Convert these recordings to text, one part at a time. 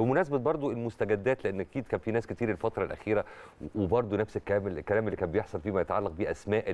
بمناسبه برضو المستجدات لان اكيد كان في ناس كتير الفتره الاخيره وبرضو نفس الكلام الكلام اللي كان بيحصل فيما يتعلق باسماء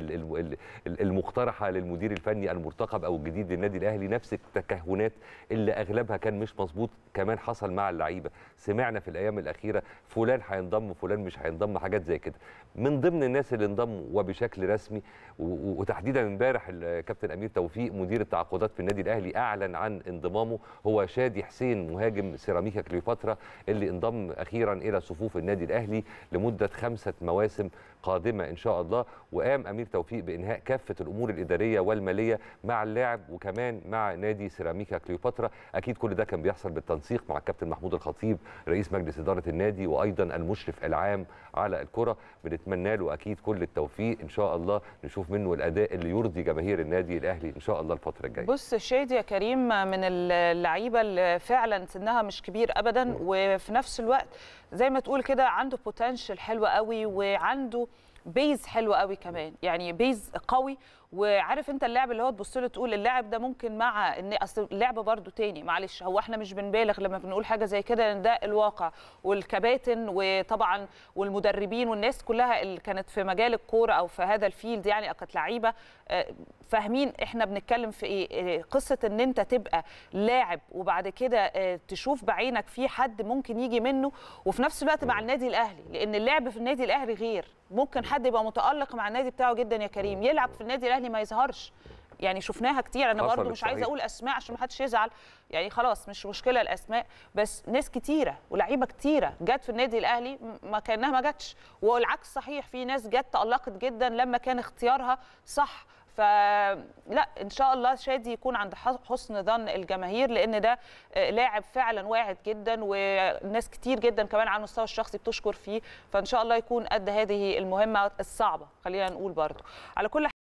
المقترحه للمدير الفني المرتقب او الجديد للنادي الاهلي نفس التكهنات اللي اغلبها كان مش مظبوط كمان حصل مع اللعيبه سمعنا في الايام الاخيره فلان هينضم فلان مش هينضم حاجات زي كده من ضمن الناس اللي انضموا وبشكل رسمي وتحديدا امبارح الكابتن امير توفيق مدير التعاقدات في النادي الاهلي اعلن عن انضمامه هو شادي حسين مهاجم سيراميكا كليوباترا الفترة اللي انضم أخيرا إلى صفوف النادي الأهلي لمدة خمسة مواسم قادمة إن شاء الله وقام أمير توفيق بإنهاء كافة الأمور الإدارية والمالية مع اللاعب وكمان مع نادي سيراميكا كليوباترا أكيد كل ده كان بيحصل بالتنسيق مع الكابتن محمود الخطيب رئيس مجلس إدارة النادي وأيضا المشرف العام على الكرة بنتمنى له أكيد كل التوفيق إن شاء الله نشوف منه الأداء اللي يرضي جماهير النادي الأهلي إن شاء الله الفترة الجاية بص شادي يا كريم من اللعيبة اللي فعلا سنها مش كبير أبدا وفي نفس الوقت زي ما تقول كده عنده بوتنشال حلو قوي وعنده بيز حلو قوي كمان يعني بيز قوي وعارف انت اللاعب اللي هو تبص له تقول اللاعب ده ممكن مع ان اصل اللعب برده تاني معلش هو احنا مش بنبالغ لما بنقول حاجه زي كده لان ده الواقع والكباتن وطبعا والمدربين والناس كلها اللي كانت في مجال الكوره او في هذا الفيلد يعني كانت لعيبه آه، فاهمين احنا بنتكلم في ايه آه، قصه ان انت تبقى لاعب وبعد كده آه، تشوف بعينك في حد ممكن يجي منه وفي نفس الوقت مع النادي الاهلي لان اللعب في النادي الاهلي غير ممكن حد يبقى متالق مع النادي بتاعه جدا يا كريم يلعب في النادي الاهلي ما يظهرش يعني شفناها كتير انا برضو مش عايزه اقول اسماء عشان ما حدش يزعل يعني خلاص مش مشكله الاسماء بس ناس كتيره ولعيبه كتيره جت في النادي الاهلي ما كانها ما جاتش والعكس صحيح في ناس جت تالقت جدا لما كان اختيارها صح فلا ان شاء الله شادي يكون عند حسن ظن الجماهير لان ده آه، لاعب فعلا واعد جدا وناس كتير جدا كمان على المستوى الشخصي بتشكر فيه فان شاء الله يكون قد هذه المهمه الصعبه خلينا نقول برضه على كل